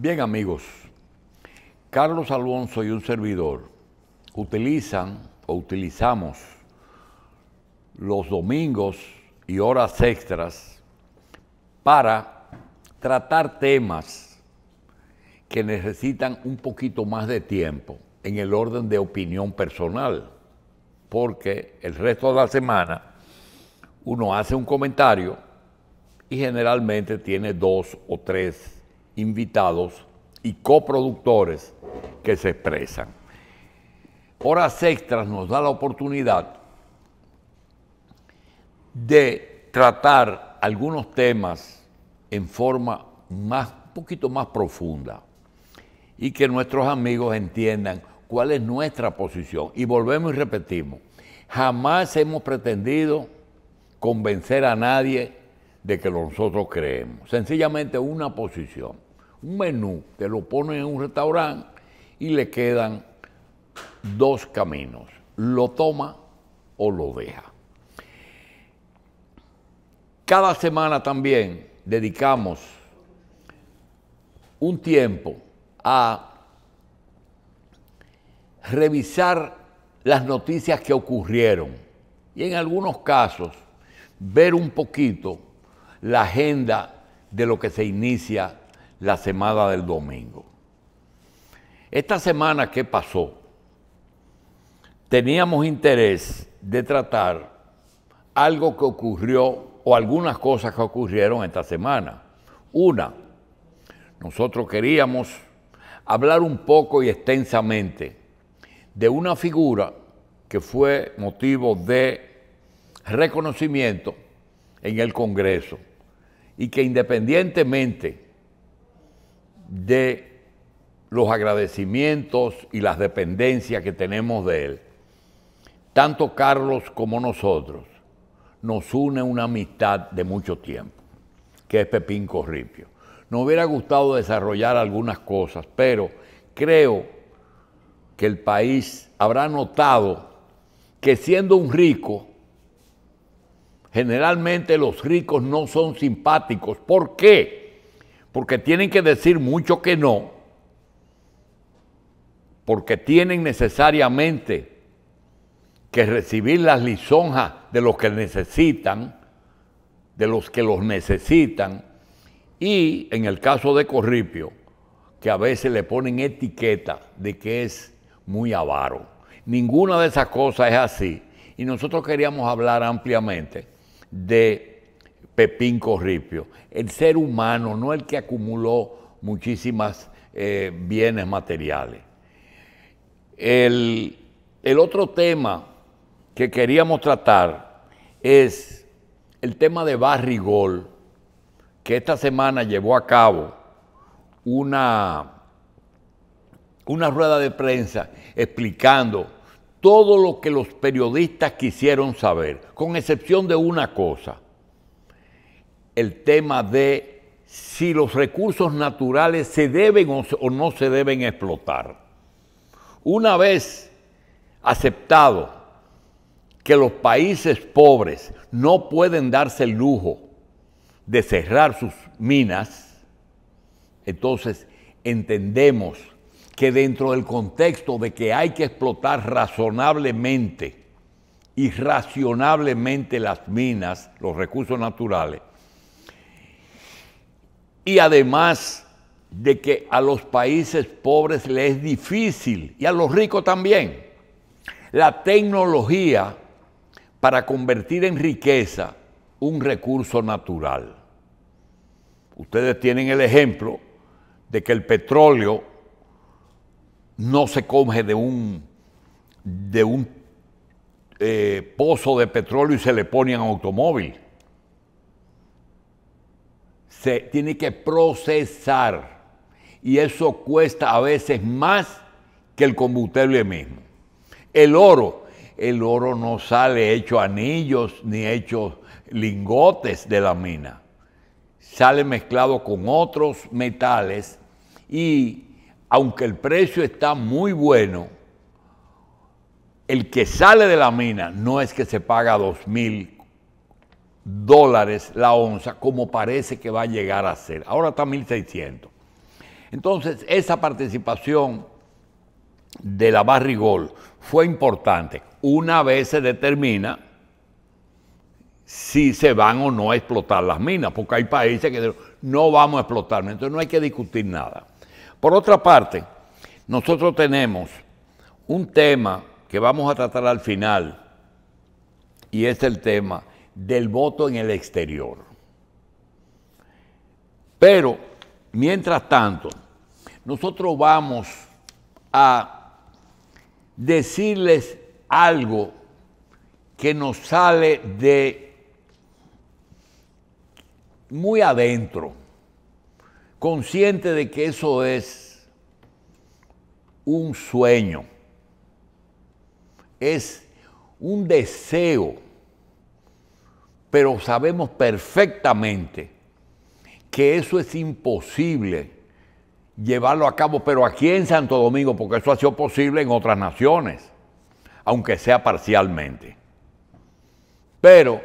Bien amigos, Carlos Alonso y un servidor utilizan o utilizamos los domingos y horas extras para tratar temas que necesitan un poquito más de tiempo en el orden de opinión personal, porque el resto de la semana uno hace un comentario y generalmente tiene dos o tres invitados y coproductores que se expresan. Horas Extras nos da la oportunidad de tratar algunos temas en forma más, un poquito más profunda y que nuestros amigos entiendan cuál es nuestra posición. Y volvemos y repetimos, jamás hemos pretendido convencer a nadie de que nosotros creemos, sencillamente una posición un menú, te lo ponen en un restaurante y le quedan dos caminos, lo toma o lo deja. Cada semana también dedicamos un tiempo a revisar las noticias que ocurrieron y en algunos casos ver un poquito la agenda de lo que se inicia la semana del domingo. Esta semana que pasó, teníamos interés de tratar algo que ocurrió o algunas cosas que ocurrieron esta semana. Una, nosotros queríamos hablar un poco y extensamente de una figura que fue motivo de reconocimiento en el Congreso y que independientemente de los agradecimientos y las dependencias que tenemos de Él. Tanto Carlos como nosotros nos une una amistad de mucho tiempo, que es Pepín Corripio. Nos hubiera gustado desarrollar algunas cosas, pero creo que el país habrá notado que siendo un rico, generalmente los ricos no son simpáticos. ¿Por qué? porque tienen que decir mucho que no, porque tienen necesariamente que recibir las lisonjas de los que necesitan, de los que los necesitan, y en el caso de Corripio, que a veces le ponen etiqueta de que es muy avaro. Ninguna de esas cosas es así. Y nosotros queríamos hablar ampliamente de Pepín Corripio, el ser humano, no el que acumuló muchísimas eh, bienes materiales. El, otro tema que queríamos tratar es el tema de Barrigol, que esta semana llevó a cabo una, una rueda de prensa explicando todo lo que los periodistas quisieron saber, con excepción de una cosa, el tema de si los recursos naturales se deben o no se deben explotar. Una vez aceptado que los países pobres no pueden darse el lujo de cerrar sus minas, entonces entendemos que dentro del contexto de que hay que explotar razonablemente y racionablemente las minas, los recursos naturales, y además de que a los países pobres les es difícil y a los ricos también. La tecnología para convertir en riqueza un recurso natural. Ustedes tienen el ejemplo de que el petróleo no se coge de un, de un eh, pozo de petróleo y se le pone en automóvil se tiene que procesar y eso cuesta a veces más que el combustible mismo. El oro, el oro no sale hecho anillos ni hecho lingotes de la mina, sale mezclado con otros metales y aunque el precio está muy bueno, el que sale de la mina no es que se paga dos mil dólares la onza, como parece que va a llegar a ser. Ahora está 1.600. Entonces, esa participación de la Barrigol fue importante. Una vez se determina si se van o no a explotar las minas, porque hay países que no vamos a explotar, entonces no hay que discutir nada. Por otra parte, nosotros tenemos un tema que vamos a tratar al final, y es el tema del voto en el exterior. Pero, mientras tanto, nosotros vamos a decirles algo que nos sale de muy adentro, consciente de que eso es un sueño, es un deseo pero sabemos perfectamente que eso es imposible llevarlo a cabo, pero aquí en Santo Domingo, porque eso ha sido posible en otras naciones, aunque sea parcialmente. Pero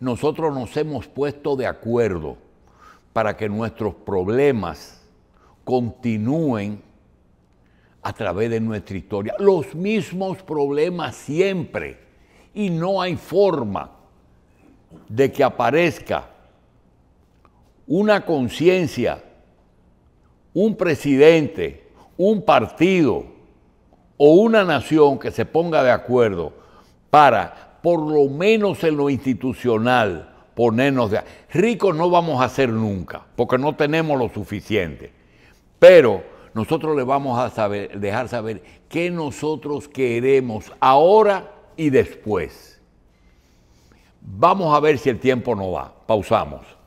nosotros nos hemos puesto de acuerdo para que nuestros problemas continúen a través de nuestra historia. Los mismos problemas siempre. Y no hay forma de que aparezca una conciencia, un presidente, un partido o una nación que se ponga de acuerdo para, por lo menos en lo institucional, ponernos de acuerdo. Ricos no vamos a ser nunca, porque no tenemos lo suficiente. Pero nosotros le vamos a dejar saber qué nosotros queremos ahora y después. Vamos a ver si el tiempo no va. Pausamos.